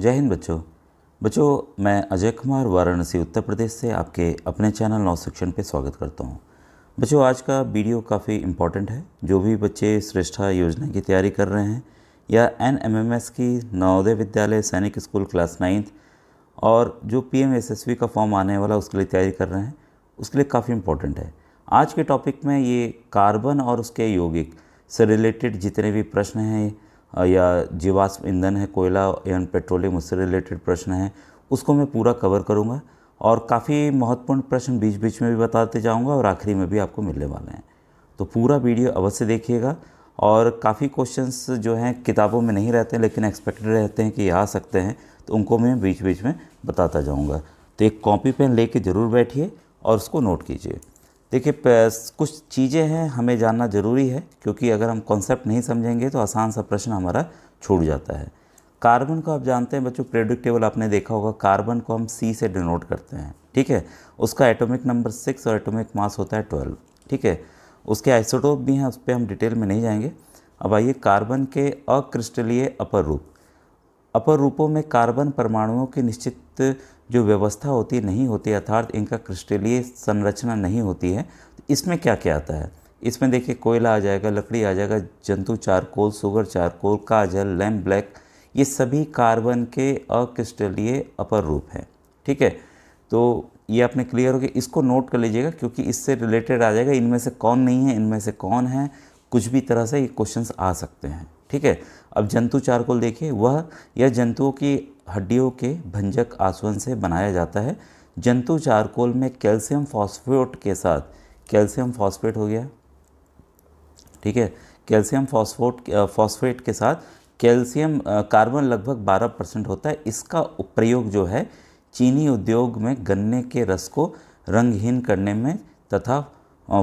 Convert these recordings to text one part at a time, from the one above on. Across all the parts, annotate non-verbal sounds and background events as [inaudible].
जय हिंद बच्चों बच्चों मैं अजय कुमार वाराणसी उत्तर प्रदेश से आपके अपने चैनल नौ सेक्शन पे स्वागत करता हूँ बच्चों आज का वीडियो काफ़ी इम्पॉर्टेंट है जो भी बच्चे श्रेष्ठा योजना की तैयारी कर रहे हैं या एन की नवोदय विद्यालय सैनिक स्कूल क्लास नाइन्थ और जो पी एम का फॉर्म आने वाला उसके लिए तैयारी कर रहे हैं उसके लिए काफ़ी इम्पोर्टेंट है आज के टॉपिक में ये कार्बन और उसके यौगिक से रिलेटेड जितने भी प्रश्न हैं या जीवाश्म ईंधन है कोयला एवं पेट्रोलियम उससे रिलेटेड प्रश्न है उसको मैं पूरा कवर करूँगा और काफ़ी महत्वपूर्ण प्रश्न बीच बीच में भी बताते जाऊँगा और आखिरी में भी आपको मिलने वाले हैं तो पूरा वीडियो अवश्य देखिएगा और काफ़ी क्वेश्चंस जो हैं किताबों में नहीं रहते हैं लेकिन एक्सपेक्टेड रहते हैं कि आ सकते हैं तो उनको मैं बीच बीच में बताता जाऊँगा तो एक कॉपी पेन लेके ज़रूर बैठिए और उसको नोट कीजिए देखिए कुछ चीज़ें हैं हमें जानना ज़रूरी है क्योंकि अगर हम कॉन्सेप्ट नहीं समझेंगे तो आसान सा प्रश्न हमारा छूट जाता है कार्बन को आप जानते हैं बच्चों प्रेडिक्टेबल टेबल आपने देखा होगा कार्बन को हम सी से डिनोट करते हैं ठीक है उसका एटॉमिक नंबर सिक्स और एटॉमिक मास होता है ट्वेल्व ठीक है उसके आइसोटोप भी हैं उस पर हम डिटेल में नहीं जाएंगे अब आइए कार्बन के अक्रिस्टलीय अपर रूप अपर रूपों में कार्बन परमाणुओं के निश्चित जो व्यवस्था होती नहीं होती अर्थात इनका क्रिस्टलीय संरचना नहीं होती है तो इसमें क्या क्या आता है इसमें देखिए कोयला आ जाएगा लकड़ी आ जाएगा जंतु चारकोल सुगर चारकोल काजल लैम ब्लैक ये सभी कार्बन के अक्रिस्टलीय अपर रूप हैं ठीक है तो ये आपने क्लियर हो गया इसको नोट कर लीजिएगा क्योंकि इससे रिलेटेड आ जाएगा इनमें से कौन नहीं है इनमें से कौन है कुछ भी तरह से ये क्वेश्चंस आ सकते हैं ठीक है अब जंतु चारकोल देखिए वह यह जंतुओं की हड्डियों के भंजक आसवन से बनाया जाता है जंतु चारकोल में कैल्शियम फॉस्फेट के साथ कैल्शियम फॉस्फेट हो गया ठीक है कैल्शियम फॉस्फोट फॉस्फेट के साथ कैल्शियम कार्बन लगभग 12 परसेंट होता है इसका प्रयोग जो है चीनी उद्योग में गन्ने के रस को रंगहीन करने में तथा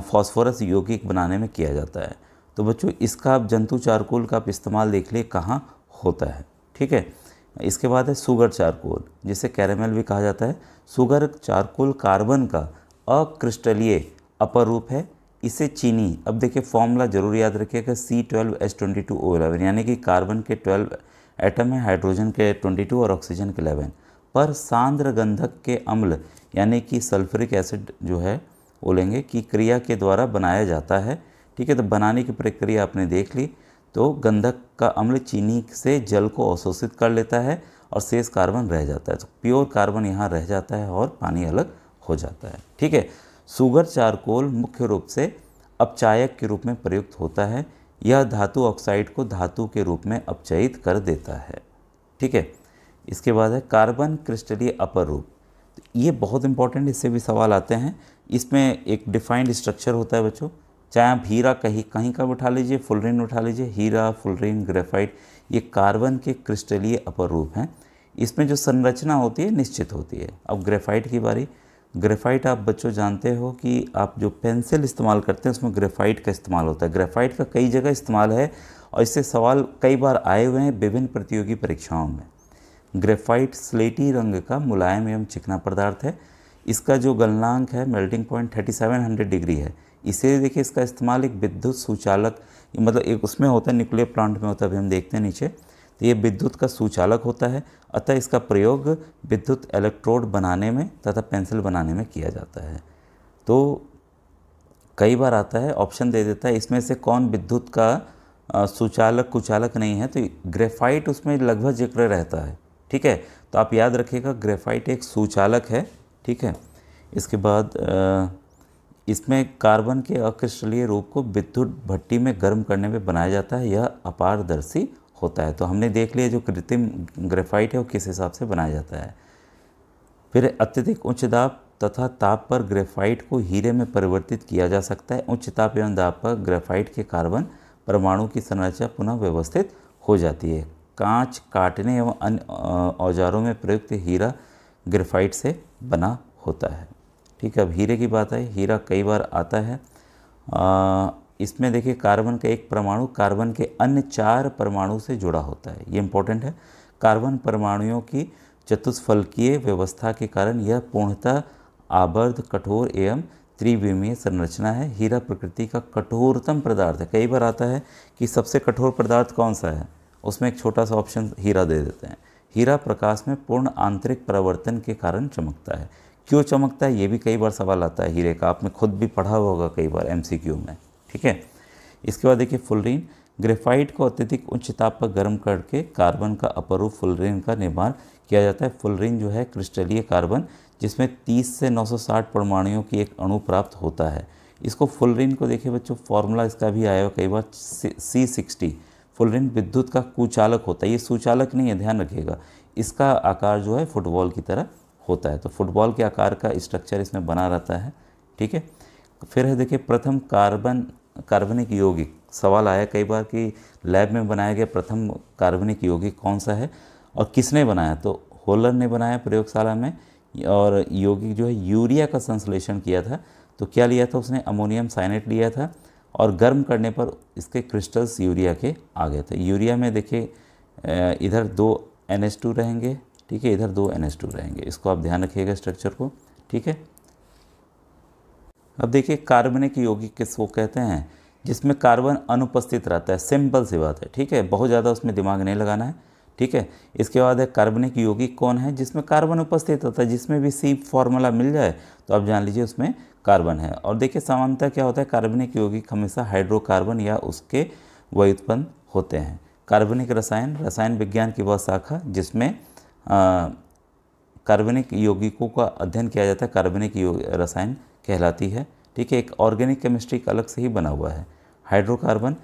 फॉस्फोरस यौगिक बनाने में किया जाता है तो बच्चों इसका आप जंतु चारकोल का आप इस्तेमाल देख लिए कहाँ होता है ठीक है इसके बाद है सुगर चारकोल जिसे कैरेमल भी कहा जाता है सुगर चारकोल कार्बन का अक्रिस्टलीय अपर रूप है इसे चीनी अब देखिए फॉर्मूला जरूर याद रखिएगा C twelve S twenty two O eleven यानी कि कार्बन के ट्वेल्व एटम है हाइड्रोजन के ट्वेंटी टू और ऑक्सीजन के इलेवन पर सांद्र गंधक के अम्ल यानी कि सल्फ्रिक एसिड जो है बोलेंगे कि क्रिया के द्वारा बनाया जाता है ठीक है तो बनाने की प्रक्रिया आपने देख ली तो गंधक का अम्ल चीनी से जल को अवशोषित कर लेता है और शेष कार्बन रह जाता है तो प्योर कार्बन यहाँ रह जाता है और पानी अलग हो जाता है ठीक है सुगर चारकोल मुख्य रूप से अपचायक के रूप में प्रयुक्त होता है यह धातु ऑक्साइड को धातु के रूप में अपचयित कर देता है ठीक है इसके बाद है कार्बन क्रिस्टलीय अपर रूप तो ये बहुत इंपॉर्टेंट इससे भी सवाल आते हैं इसमें एक डिफाइंड स्ट्रक्चर होता है बच्चों चाहे आप हीरा कहीं कहीं का उठा लीजिए फुलरिन उठा लीजिए हीरा रिंग ग्रेफाइट ये कार्बन के क्रिस्टलीय अपर रूप हैं इसमें जो संरचना होती है निश्चित होती है अब ग्रेफाइट की बारी ग्रेफाइट आप बच्चों जानते हो कि आप जो पेंसिल इस्तेमाल करते हैं उसमें ग्रेफाइट का इस्तेमाल होता है ग्रेफाइट का कई जगह इस्तेमाल है और इससे सवाल कई बार आए हुए हैं विभिन्न प्रतियोगी परीक्षाओं में ग्रेफाइट स्लेटी रंग का मुलायम एवं चिकना पदार्थ है इसका जो गलनांक है मेल्टिंग पॉइंट 3700 डिग्री है इसे देखिए इसका इस्तेमाल एक विद्युत सुचालक मतलब एक उसमें होता है न्यूक्लियर प्लांट में होता है अभी हम देखते हैं नीचे तो ये विद्युत का सुचालक होता है अतः इसका प्रयोग विद्युत इलेक्ट्रोड बनाने में तथा पेंसिल बनाने में किया जाता है तो कई बार आता है ऑप्शन दे देता है इसमें से कौन विद्युत का सुचालक कुचालक नहीं है तो ग्रेफाइट उसमें लगभग जिक्र रहता है ठीक है तो आप याद रखिएगा ग्रेफाइट एक सुचालक है ठीक है इसके बाद आ, इसमें कार्बन के अक्रिस्टलीय रूप को विद्युत भट्टी में गर्म करने में बनाया जाता है यह अपारदर्शी होता है तो हमने देख लिया जो कृत्रिम ग्रेफाइट है वो किस हिसाब से बनाया जाता है फिर अत्यधिक उच्च दाब तथा ताप पर ग्रेफाइट को हीरे में परिवर्तित किया जा सकता है उच्च ताप एवं दाब पर ग्रेफाइट के कार्बन परमाणु की संरचना पुनः व्यवस्थित हो जाती है कांच काटने एवं अन्य औजारों में प्रयुक्त हीरा ग्रेफाइट से बना होता है ठीक है अब हीरे की बात आई हीरा कई बार आता है आ, इसमें देखिए कार्बन का एक परमाणु कार्बन के अन्य चार परमाणु से जुड़ा होता है ये इंपॉर्टेंट है कार्बन परमाणुओं की चतुष्फलकीय व्यवस्था के कारण यह पूर्णतः आबर्ध कठोर एवं त्रिविमीय संरचना है हीरा प्रकृति का कठोरतम पदार्थ है कई बार आता है कि सबसे कठोर पदार्थ कौन सा है उसमें एक छोटा सा ऑप्शन हीरा दे देते हैं हीरा प्रकाश में पूर्ण आंतरिक परिवर्तन के कारण चमकता है क्यों चमकता है ये भी कई बार सवाल आता है हीरे का आपने खुद भी पढ़ा होगा कई बार एम में ठीक है इसके बाद देखिए फुलरीन ग्रेफाइट को अत्यधिक उच्च ताप पर गर्म करके कार्बन का अपरूप फुलरीन का निर्माण किया जाता है फुलरीन जो है क्रिस्टलीय कार्बन जिसमें 30 से 960 परमाणुओं की एक अणु प्राप्त होता है इसको फुलरीन को देखिए बच्चों फॉर्मूला इसका भी आया हुआ कई बार सी सिक्सटी फुलरिन विद्युत का कुचालक होता है ये सुचालक नहीं है ध्यान रखिएगा इसका आकार जो है फुटबॉल की तरह होता है तो फुटबॉल के आकार का स्ट्रक्चर इसमें बना रहता है ठीक है फिर है देखिए प्रथम कार्बन कार्बनिक यौगिक सवाल आया कई बार कि लैब में बनाया गया प्रथम कार्बनिक यौगिक कौन सा है और किसने बनाया तो होलर ने बनाया प्रयोगशाला में और यौगिक जो है यूरिया का संश्लेषण किया था तो क्या लिया था उसने अमोनियम साइनेट लिया था और गर्म करने पर इसके क्रिस्टल्स यूरिया के आ गए थे यूरिया में देखिए इधर दो एन रहेंगे ठीक है इधर दो एन एस टू रहेंगे इसको आप ध्यान रखिएगा स्ट्रक्चर को ठीक है अब देखिए कार्बनिक यौगिक किसको कहते हैं जिसमें कार्बन अनुपस्थित रहता है सिंपल सी बात है ठीक है बहुत ज़्यादा उसमें दिमाग नहीं लगाना है ठीक है इसके बाद है कार्बनिक यौगिक कौन है जिसमें कार्बन उपस्थित होता है जिसमें भी सी फॉर्मूला मिल जाए तो आप जान लीजिए उसमें कार्बन है और देखिए सामान्यतः क्या होता है कार्बनिक यौगिक हमेशा हाइड्रोकार्बन या उसके व्युत्पन्न होते हैं कार्बनिक रसायन रसायन विज्ञान की वह शाखा जिसमें कार्बनिक यौगिकों का अध्ययन किया जाता है कार्बनिक रसायन कहलाती है ठीक है एक ऑर्गेनिक केमिस्ट्री का अलग से ही बना हुआ है हाइड्रोकार्बन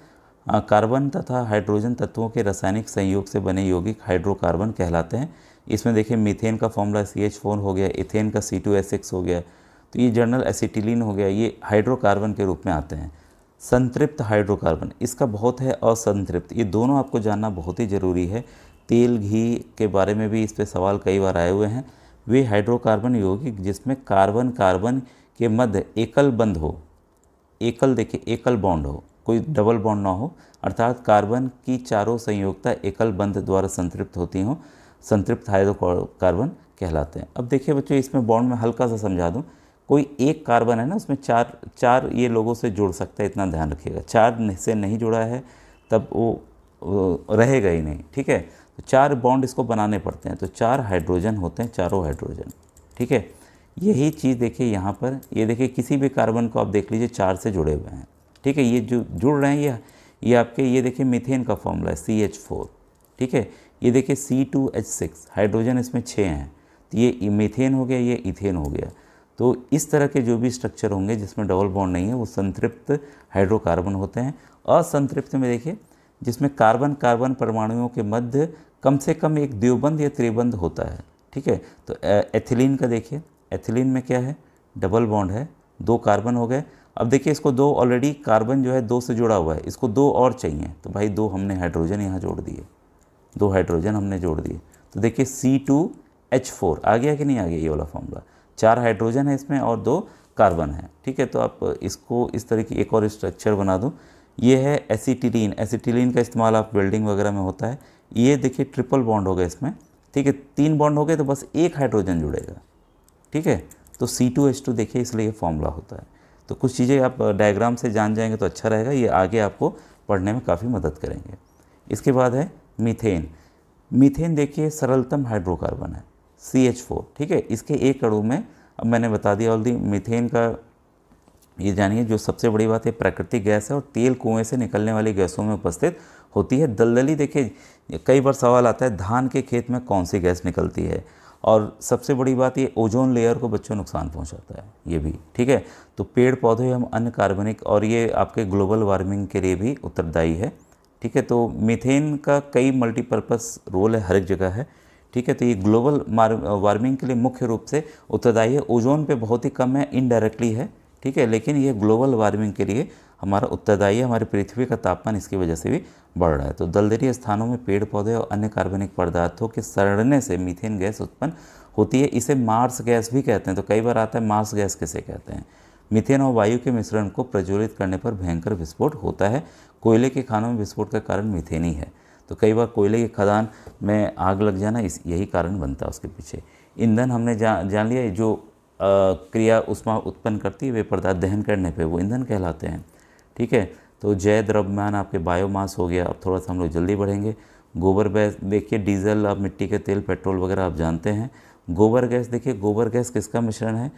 कार्बन तथा हाइड्रोजन तत्वों के रासायनिक संयोग से बने यौगिक हाइड्रोकार्बन कहलाते हैं इसमें देखिए मीथेन का फॉर्मूला सी एच फोर हो गया इथेन का सी टू एस एक्स हो गया तो ये जर्नल एसिटिलीन हो गया ये हाइड्रोकार्बन के रूप में आते हैं संतृप्त हाइड्रोकार्बन इसका बहुत है असंतृप्त ये दोनों आपको जानना बहुत ही ज़रूरी है तेल घी के बारे में भी इस पर सवाल कई बार आए हुए हैं वे हाइड्रोकार्बन यौगिक जिसमें कार्बन कार्बन के मध्य एकल बंद हो एकल देखिए एकल बॉन्ड हो कोई डबल बॉन्ड ना हो अर्थात कार्बन की चारों संयोगता एकल बंद द्वारा संतृप्त होती हों संतृप्त हाइड्रोकार्बन कहलाते हैं अब देखिए बच्चों इसमें बॉन्ड में हल्का सा समझा दूँ कोई एक कार्बन है ना उसमें चार चार ये लोगों से जुड़ सकता है इतना ध्यान रखिएगा चार से नहीं जुड़ा है तब वो रहेगा ही नहीं ठीक है तो चार बॉन्ड इसको बनाने पड़ते हैं तो चार हाइड्रोजन होते हैं चारों हाइड्रोजन ठीक है यही चीज़ देखिए यहाँ पर ये देखिए किसी भी कार्बन को आप देख लीजिए चार से जुड़े हुए हैं ठीक है ये जो जुड़ रहे हैं ये ये आपके ये देखिए मिथेन का फॉर्मूला है सी एच फोर ठीक है ये देखिए C two H six hydrogen इसमें छः हैं तो ये मिथेन हो गया ये इथेन हो गया तो इस तरह के जो भी स्ट्रक्चर होंगे जिसमें डबल बॉन्ड नहीं है वो संतृप्त हाइड्रोकार्बन होते हैं असंतृप्त में देखिए जिसमें कार्बन कार्बन परमाणुओं के मध्य कम से कम एक द्वबंद या त्रिबंध होता है ठीक है तो एथिलीन का देखिए एथिलीन में क्या है डबल बॉन्ड है दो कार्बन हो गए अब देखिए इसको दो ऑलरेडी कार्बन जो है दो से जुड़ा हुआ है इसको दो और चाहिए तो भाई दो हमने हाइड्रोजन यहाँ जोड़ दिए दो हाइड्रोजन हमने जोड़ दिए तो देखिए सी टू एच फोर आ गया कि नहीं आ गया ये वाला फॉर्मूला चार हाइड्रोजन है इसमें और दो कार्बन है ठीक है तो आप इसको इस तरह की एक और स्ट्रक्चर बना दो ये है एसीटिलीन एसीटिलीन का इस्तेमाल आप वेल्डिंग वगैरह में होता है ये देखिए ट्रिपल बॉन्ड हो गए इसमें ठीक है तीन बॉन्ड हो गए तो बस एक हाइड्रोजन जुड़ेगा ठीक है तो सी टू एच टू देखिए इसलिए ये फॉर्मूला होता है तो कुछ चीज़ें आप डायग्राम से जान जाएंगे तो अच्छा रहेगा ये आगे आपको पढ़ने में काफ़ी मदद करेंगे इसके बाद है मीथेन मीथेन देखिए सरलतम हाइड्रोकार्बन है सी एच फोर ठीक है इसके एक अड़ू में अब मैंने बता दिया ऑलरेडी मीथेन का ये जानिए जो सबसे बड़ी बात है प्राकृतिक गैस है और तेल कुएं से निकलने वाली गैसों में उपस्थित होती है दलदली देखिए कई बार सवाल आता है धान के खेत में कौन सी गैस निकलती है और सबसे बड़ी बात ये ओजोन लेयर को बच्चों नुकसान पहुंचाता है ये भी ठीक है तो पेड़ पौधे हम अन्य कार्बनिक और ये आपके ग्लोबल वार्मिंग के लिए भी उत्तरदायी है ठीक है तो मीथेन का कई मल्टीपर्पज़ रोल है हर एक जगह है ठीक है तो ये ग्लोबल वार्मिंग के लिए मुख्य रूप से उत्तरदायी है ओजोन पे बहुत ही कम है इनडायरेक्टली है ठीक है लेकिन ये ग्लोबल वार्मिंग के लिए हमारा उत्तरदायी हमारी पृथ्वी का तापमान इसकी वजह से भी बढ़ रहा है तो दलदरीय स्थानों में पेड़ पौधे और अन्य कार्बनिक पदार्थों के सड़ने से मीथेन गैस उत्पन्न होती है इसे मार्स गैस भी कहते हैं तो कई बार आता है मार्स गैस किसे कहते हैं मिथेन और वायु के मिश्रण को प्रज्वलित करने पर भयंकर विस्फोट होता है कोयले के खानों में विस्फोट का कारण मिथेन ही है तो कई बार कोयले के खदान में आग लग जाना इस यही कारण बनता है उसके पीछे ईंधन हमने जा जान लिया जो क्रिया उष्मा उत्पन्न करती है वे पदार्थ दहन करने पे वो ईंधन कहलाते हैं ठीक है तो जय द्रव्यमान आपके बायोमास हो गया अब थोड़ा सा हम लोग जल्दी बढ़ेंगे गोबर गैस देखिए डीजल आप मिट्टी के तेल पेट्रोल वगैरह आप जानते हैं गोबर गैस देखिए गोबर गैस किसका मिश्रण है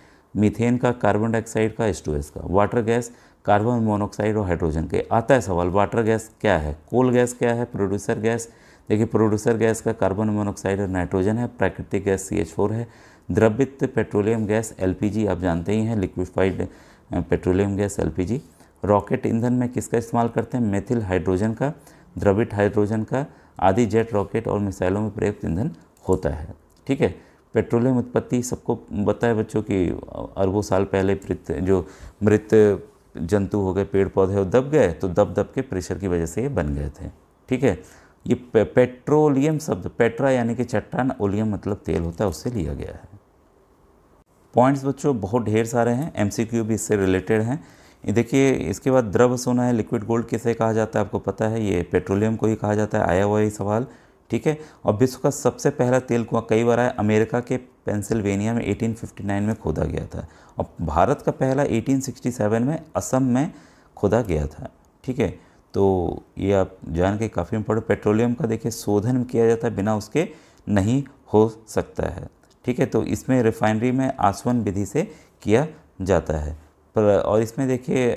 मीथेन का कार्बन डाइऑक्साइड का एस का वाटर गैस कार्बन मोनोऑक्साइड और हाइड्रोजन के आता है सवाल वाटर गैस क्या है कोल गैस क्या है प्रोड्यूसर गैस देखिए प्रोड्यूसर गैस का कार्बन मोनोऑक्साइड और नाइट्रोजन है प्राकृतिक गैस सी है द्रवित पेट्रोलियम गैस एलपीजी आप जानते ही हैं liquefied petroleum gas LPG rocket ईंधन में किसका इस्तेमाल करते हैं मेथिल हाइड्रोजन का द्रवित हाइड्रोजन का आदि जेट रॉकेट और मिसाइलों में प्रयुक्त ईंधन होता है ठीक है पेट्रोलियम उत्पत्ति सबको बताए बच्चों कि अरबों साल पहले जो मृत जंतु हो गए पेड़ पौधे और दब गए तो दब दब के प्रेशर की वजह से ये बन गए थे ठीक है ये पे, पेट्रोलियम शब्द पेट्रा यानी कि चट्टान ओलियम मतलब तेल होता है उससे लिया गया है पॉइंट्स बच्चों बहुत ढेर सारे हैं एमसीक्यू भी इससे रिलेटेड हैं देखिए इसके बाद द्रव सोना है लिक्विड गोल्ड किसे कहा जाता है आपको पता है ये पेट्रोलियम को ही कहा जाता है आया हुआ ही सवाल ठीक है और विश्व का सबसे पहला तेल कुआं कई बार आया अमेरिका के पेंसिल्वेनिया में 1859 में खोदा गया था और भारत का पहला 1867 में असम में खोदा गया था ठीक है तो ये आप जान के काफ़ी इम्पोर्टेंट पेट्रोलियम का देखिए शोधन किया जाता है बिना उसके नहीं हो सकता है ठीक है तो इसमें रिफाइनरी में आसवन विधि से किया जाता है पर और इसमें देखिए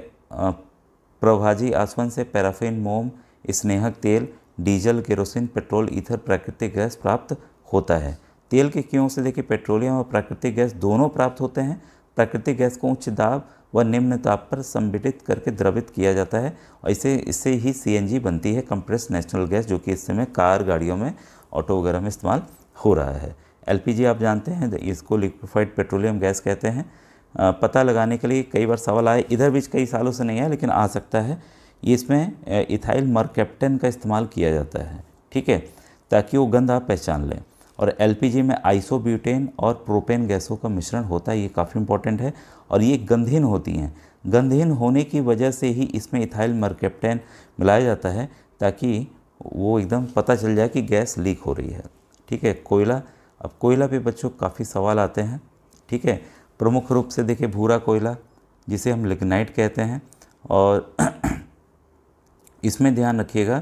प्रभाजी आसवन से पैराफिन मोम स्नेहक तेल डीजल केरोसिन पेट्रोल ईथर प्राकृतिक गैस प्राप्त होता है तेल के क्यों से देखिए पेट्रोलियम और प्राकृतिक गैस दोनों प्राप्त होते हैं प्राकृतिक गैस को उच्च दाब व निम्न ताप पर संबिटित करके द्रवित किया जाता है और इसे इससे ही सी बनती है कंप्रेस नेचुरल गैस जो कि इस समय कार गाड़ियों में ऑटो वगैरह में इस्तेमाल हो रहा है एलपीजी आप जानते हैं इसको लिक्विफाइड पेट्रोलियम गैस कहते हैं पता लगाने के लिए कई बार सवाल आए इधर बीच कई सालों से नहीं आया लेकिन आ सकता है इसमें इथाइल मरकैप्टन का इस्तेमाल किया जाता है ठीक है ताकि वो गंध आप पहचान लें और एल में आइसोब्यूटेन और प्रोपेन गैसों का मिश्रण होता है ये काफ़ी इंपॉर्टेंट है और ये गंधहीन होती हैं गंधहीन होने की वजह से ही इसमें इथाइल मरकैप्टन मिलाया जाता है ताकि वो एकदम पता चल जाए कि गैस लीक हो रही है ठीक है कोयला अब कोयला पे बच्चों काफ़ी सवाल आते हैं ठीक है प्रमुख रूप से देखिए भूरा कोयला जिसे हम लिग्नाइट कहते हैं और [clears throat] इसमें ध्यान रखिएगा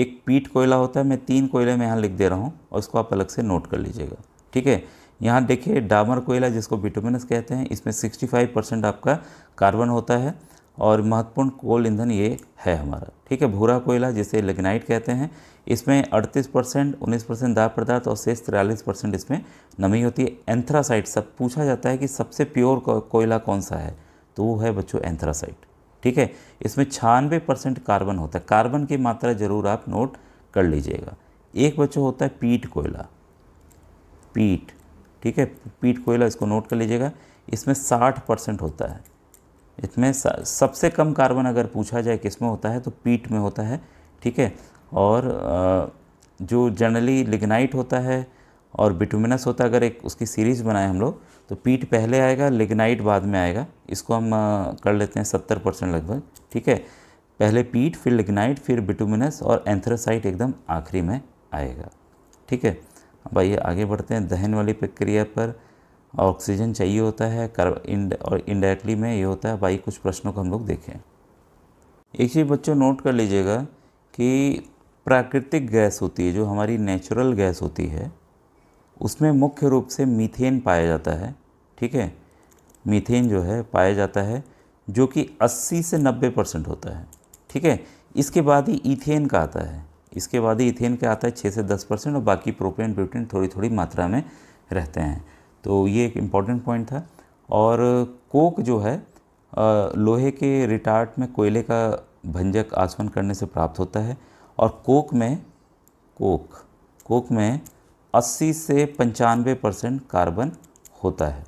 एक पीट कोयला होता है मैं तीन कोयले में यहाँ लिख दे रहा हूँ और इसको आप अलग से नोट कर लीजिएगा ठीक है यहाँ देखिए डामर कोयला जिसको बिटोमिनस कहते हैं इसमें 65 परसेंट आपका कार्बन होता है और महत्वपूर्ण कोल ईंधन ये है हमारा ठीक है भूरा कोयला जिसे लेग्नाइट कहते हैं इसमें 38 परसेंट उन्नीस परसेंट दाह पदार्थ और शेष तिरालीस परसेंट इसमें नमी होती है एंथ्रासाइट सब पूछा जाता है कि सबसे प्योर कोयला कौन सा है तो वो है बच्चों एंथ्रासाइट ठीक है इसमें छियानवे परसेंट कार्बन होता है कार्बन की मात्रा ज़रूर आप नोट कर लीजिएगा एक बच्चों होता है पीट कोयला पीट ठीक है पीट कोयला इसको नोट कर लीजिएगा इसमें साठ परसेंट होता है इसमें सबसे कम कार्बन अगर पूछा जाए किस में होता है तो पीट में होता है ठीक है और जो जनरली लिग्नाइट होता है और बिटुमिनस होता है अगर एक उसकी सीरीज़ बनाए हम लोग तो पीट पहले आएगा लिग्नाइट बाद में आएगा इसको हम कर लेते हैं सत्तर परसेंट लगभग ठीक है पहले पीट फिर लिग्नाइट फिर बिटुमिनस और एंथ्रोसाइट एकदम आखिरी में आएगा ठीक है अब आइए आगे बढ़ते हैं दहन वाली प्रक्रिया पर ऑक्सीजन चाहिए होता है कर और इनडायरेक्टली में ये होता है भाई कुछ प्रश्नों को हम लोग देखें एक चीज़ बच्चों नोट कर लीजिएगा कि प्राकृतिक गैस होती है जो हमारी नेचुरल गैस होती है उसमें मुख्य रूप से मीथेन पाया जाता है ठीक है मीथेन जो है पाया जाता है जो कि 80 से 90 परसेंट होता है ठीक है इसके बाद ही इथेन का आता है इसके बाद ही इथेन का आता है 6 से 10 परसेंट और बाकी प्रोपेन ब्यूटेन थोड़ी थोड़ी मात्रा में रहते हैं तो ये एक इम्पॉर्टेंट पॉइंट था और कोक जो है लोहे के रिटार्ट में कोयले का भंजक आसवन करने से प्राप्त होता है और कोक में कोक कोक में 80 से पंचानवे परसेंट कार्बन होता है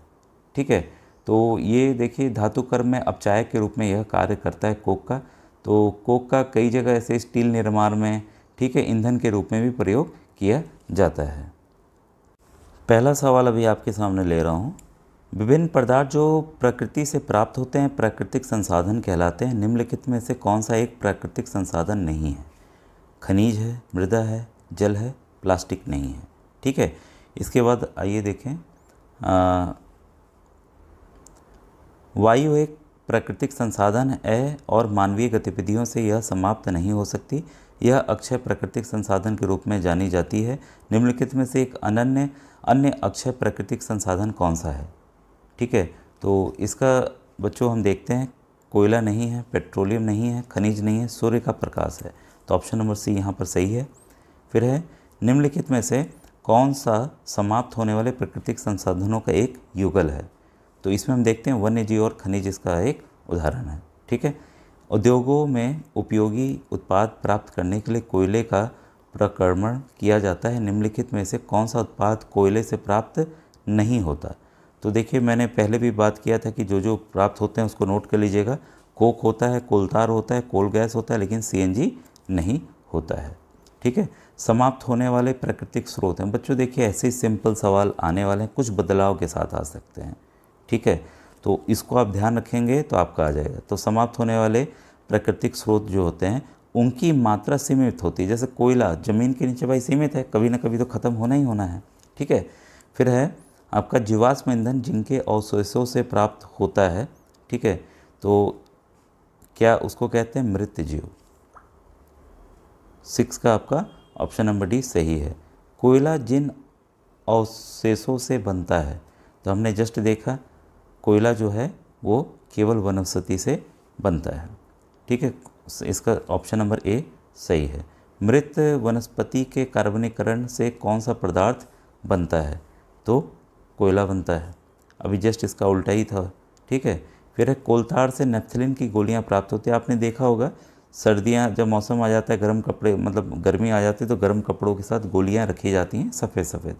ठीक है तो ये देखिए धातु कर्म में अपचायक के रूप में यह कार्य करता है कोक का तो कोक का कई जगह ऐसे स्टील निर्माण में ठीक है ईंधन के रूप में भी प्रयोग किया जाता है पहला सवाल अभी आपके सामने ले रहा हूँ विभिन्न पदार्थ जो प्रकृति से प्राप्त होते हैं प्राकृतिक संसाधन कहलाते हैं निम्नलिखित में से कौन सा एक प्राकृतिक संसाधन नहीं है खनिज है मृदा है जल है प्लास्टिक नहीं है ठीक है इसके बाद आइए देखें वायु एक प्राकृतिक संसाधन है और मानवीय गतिविधियों से यह समाप्त नहीं हो सकती यह अक्षय प्राकृतिक संसाधन के रूप में जानी जाती है निम्नलिखित में से एक अनन्य अन्य अक्षय प्राकृतिक संसाधन कौन सा है ठीक है तो इसका बच्चों हम देखते हैं कोयला नहीं है पेट्रोलियम नहीं है खनिज नहीं है सूर्य का प्रकाश है तो ऑप्शन नंबर सी यहाँ पर सही है फिर है निम्नलिखित में से कौन सा समाप्त होने वाले प्राकृतिक संसाधनों का एक युगल है तो इसमें हम देखते हैं वन्य जीव और खनिज इसका एक उदाहरण है ठीक है उद्योगों में उपयोगी उत्पाद प्राप्त करने के लिए कोयले का प्रक्रमण किया जाता है निम्नलिखित में से कौन सा उत्पाद कोयले से प्राप्त नहीं होता तो देखिए मैंने पहले भी बात किया था कि जो जो प्राप्त होते हैं उसको नोट कर लीजिएगा कोक होता है कोलतार होता है कोल गैस होता है लेकिन सी नहीं होता है ठीक है समाप्त होने वाले प्राकृतिक स्रोत हैं बच्चों देखिए ऐसे ही सिंपल सवाल आने वाले हैं कुछ बदलाव के साथ आ सकते हैं ठीक है तो इसको आप ध्यान रखेंगे तो आपका आ जाएगा तो समाप्त होने वाले प्राकृतिक स्रोत जो होते हैं उनकी मात्रा सीमित होती है जैसे कोयला ज़मीन के नीचे भाई सीमित है कभी ना कभी तो ख़त्म होना ही होना है ठीक है फिर है आपका जीवाश्म ईंधन जिनके अवशेषों से प्राप्त होता है ठीक है तो क्या उसको कहते हैं मृत जीव सिक्स का आपका ऑप्शन नंबर डी सही है कोयला जिन अवशेषों से बनता है तो हमने जस्ट देखा कोयला जो है वो केवल वनस्पति से बनता है ठीक है इसका ऑप्शन नंबर ए सही है मृत वनस्पति के कार्बनीकरण से कौन सा पदार्थ बनता है तो कोयला बनता है अभी जस्ट इसका उल्टा ही था ठीक है फिर है कोलतार से नेफ्थलिन की गोलियां प्राप्त होती है आपने देखा होगा सर्दियाँ जब मौसम आ जाता है गर्म कपड़े मतलब गर्मी आ जाती है तो गर्म कपड़ों के साथ गोलियाँ रखी जाती हैं सफ़ेद सफ़ेद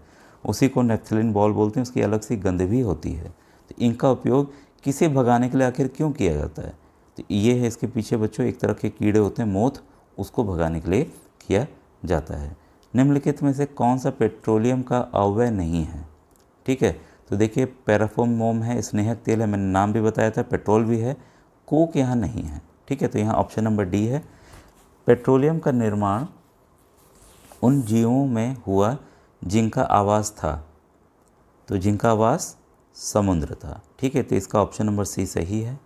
उसी को नेफ्थलिन बॉल बोलते हैं उसकी अलग सी गंध भी होती है तो इनका उपयोग किसे भगाने के लिए आखिर क्यों किया जाता है तो ये है इसके पीछे बच्चों एक तरह के कीड़े होते हैं मोथ उसको भगाने के लिए किया जाता है निम्नलिखित में से कौन सा पेट्रोलियम का अवय नहीं है ठीक है तो देखिए पैराफोम मोम है स्नेहक तेल है मैंने नाम भी बताया था पेट्रोल भी है कोक यहाँ नहीं है ठीक है तो यहाँ ऑप्शन नंबर डी है पेट्रोलियम का निर्माण उन जीवों में हुआ जिनका आवास था तो जिनका आवास समुद्र था ठीक है तो इसका ऑप्शन नंबर सी सही है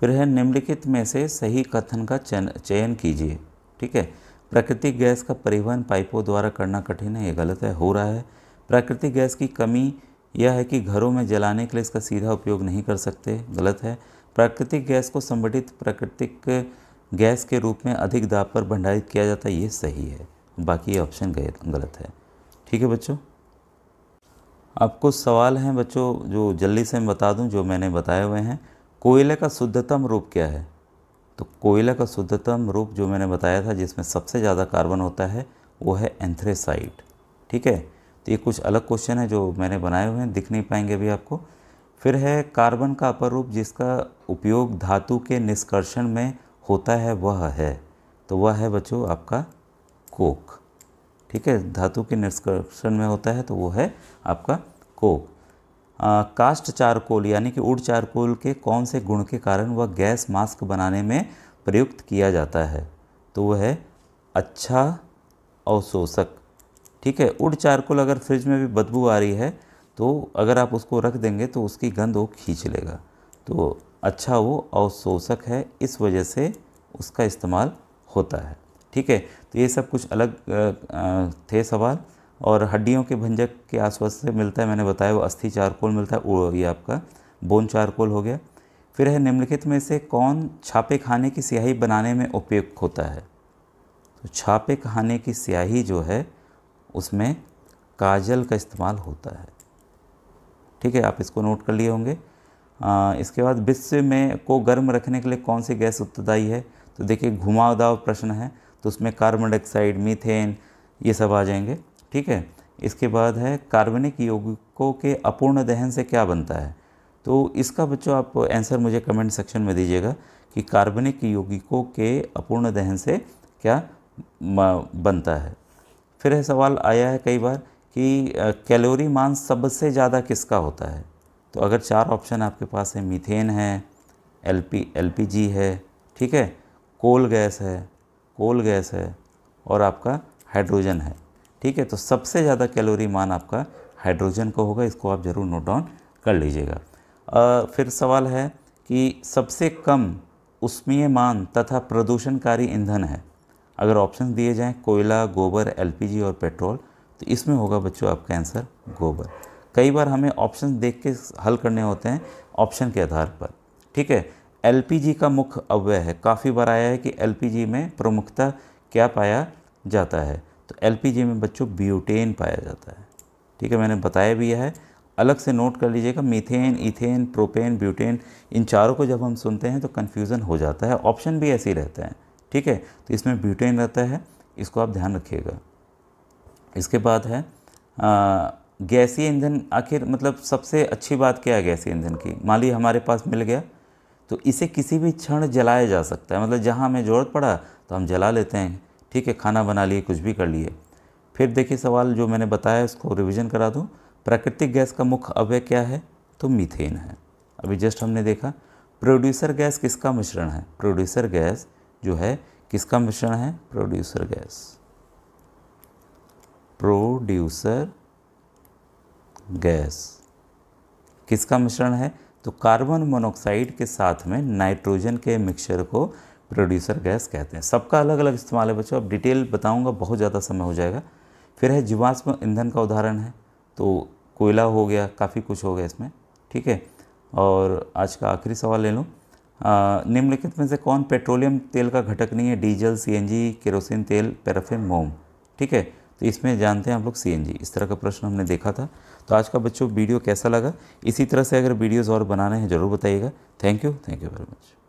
फिर है निम्नलिखित में से सही कथन का चयन कीजिए ठीक है प्राकृतिक गैस का परिवहन पाइपों द्वारा करना कठिन है ये गलत है हो रहा है प्राकृतिक गैस की कमी यह है कि घरों में जलाने के लिए इसका सीधा उपयोग नहीं कर सकते गलत है प्राकृतिक गैस को संबंधित प्राकृतिक गैस के रूप में अधिक दाब पर भंडारित किया जाता है ये सही है बाकी ये ऑप्शन गलत है ठीक है बच्चों अब कुछ सवाल हैं बच्चों जो जल्दी से मैं बता दूं जो मैंने बताए हुए हैं कोयले का शुद्धतम रूप क्या है तो कोयले का शुद्धतम रूप जो मैंने बताया था जिसमें सबसे ज़्यादा कार्बन होता है वो है एंथ्रेसाइट ठीक है तो ये कुछ अलग क्वेश्चन है जो मैंने बनाए हुए हैं दिख नहीं पाएंगे अभी आपको फिर है कार्बन का अपर रूप जिसका उपयोग धातु के निष्कर्षण में होता है वह है तो वह है बच्चों आपका कोक ठीक है धातु के निष्कर्षण में होता है तो वो है आपका कोक आ, कास्ट चारकोल यानी कि उड चारकोल के कौन से गुण के कारण वह गैस मास्क बनाने में प्रयुक्त किया जाता है तो वह है अच्छा अवशोषक ठीक है उड चारकोल अगर फ्रिज में भी बदबू आ रही है तो अगर आप उसको रख देंगे तो उसकी गंध वो खींच लेगा तो अच्छा वो अवशोषक है इस वजह से उसका इस्तेमाल होता है ठीक है तो ये सब कुछ अलग थे सवाल और हड्डियों के भंजक के आसपास से मिलता है मैंने बताया वो अस्थि चारकोल मिलता है वो ये आपका बोन चारकोल हो गया फिर है निम्नलिखित में से कौन छापे खाने की स्याही बनाने में उपयुक्त होता है तो छापे खाने की स्याही जो है उसमें काजल का इस्तेमाल होता है ठीक है आप इसको नोट कर लिए होंगे आ, इसके बाद विश्व में को गर्म रखने के लिए कौन सी गैस उत्तरदायी है तो देखिए घुमावदाव प्रश्न है तो उसमें कार्बन डाइऑक्साइड मीथेन ये सब आ जाएंगे ठीक है इसके बाद है कार्बनिक यौगिकों के अपूर्ण दहन से क्या बनता है तो इसका बच्चों आप आंसर मुझे कमेंट सेक्शन में दीजिएगा कि कार्बनिक यौगिकों के अपूर्ण दहन से क्या बनता है फिर है सवाल आया है कई बार कि कैलोरी मान सबसे ज़्यादा किसका होता है तो अगर चार ऑप्शन आपके पास है मीथेन है एल एलपीजी है ठीक है कोल गैस है कोल गैस है और आपका हाइड्रोजन है ठीक है तो सबसे ज़्यादा कैलोरी मान आपका हाइड्रोजन का होगा इसको आप ज़रूर नोट डाउन कर लीजिएगा फिर सवाल है कि सबसे कम उष्मीय मान तथा प्रदूषणकारी ईंधन है अगर ऑप्शन दिए जाएँ कोयला गोबर एल और पेट्रोल तो इसमें होगा बच्चों आपका आंसर गोबर कई बार हमें ऑप्शन देख के हल करने होते हैं ऑप्शन के आधार पर ठीक है एलपीजी का मुख्य अव्यय है काफ़ी बार आया है कि एलपीजी में प्रमुखता क्या पाया जाता है तो एलपीजी में बच्चों ब्यूटेन पाया जाता है ठीक है मैंने बताया भी है अलग से नोट कर लीजिएगा मीथेन इथेन प्रोपेन ब्यूटेन इन चारों को जब हम सुनते हैं तो कन्फ्यूज़न हो जाता है ऑप्शन भी ऐसे ही रहते हैं ठीक है तो इसमें ब्यूटेन रहता है इसको आप ध्यान रखिएगा इसके बाद है आ, गैसीय ईंधन आखिर मतलब सबसे अच्छी बात क्या है गैसीय ईंधन की मान ली हमारे पास मिल गया तो इसे किसी भी क्षण जलाया जा सकता है मतलब जहाँ हमें ज़रूरत पड़ा तो हम जला लेते हैं ठीक है खाना बना लिए कुछ भी कर लिए फिर देखिए सवाल जो मैंने बताया उसको रिवीजन करा दूँ प्राकृतिक गैस का मुख्य अवय क्या है तो मीथेन है अभी जस्ट हमने देखा प्रोड्यूसर गैस किसका मिश्रण है प्रोड्यूसर गैस जो है किसका मिश्रण है प्रोड्यूसर गैस प्रोड्यूसर गैस किसका मिश्रण है तो कार्बन मोनोक्साइड के साथ में नाइट्रोजन के मिक्सचर को प्रोड्यूसर गैस कहते हैं सबका अलग अलग इस्तेमाल है बच्चों अब डिटेल बताऊंगा बहुत ज़्यादा समय हो जाएगा फिर है जीवाश्म ईंधन का उदाहरण है तो कोयला हो गया काफ़ी कुछ हो गया इसमें ठीक है और आज का आखिरी सवाल ले लूँ निम्नलिखित में से कौन पेट्रोलियम तेल का घटक नहीं है डीजल सीएनजी केरोसिन तेल पैराफिन मोम ठीक है तो इसमें जानते हैं हम लोग सीएनजी इस तरह का प्रश्न हमने देखा था तो आज का बच्चों वीडियो कैसा लगा इसी तरह से अगर वीडियोज़ और बनाने हैं ज़रूर बताइएगा thank you thank you very much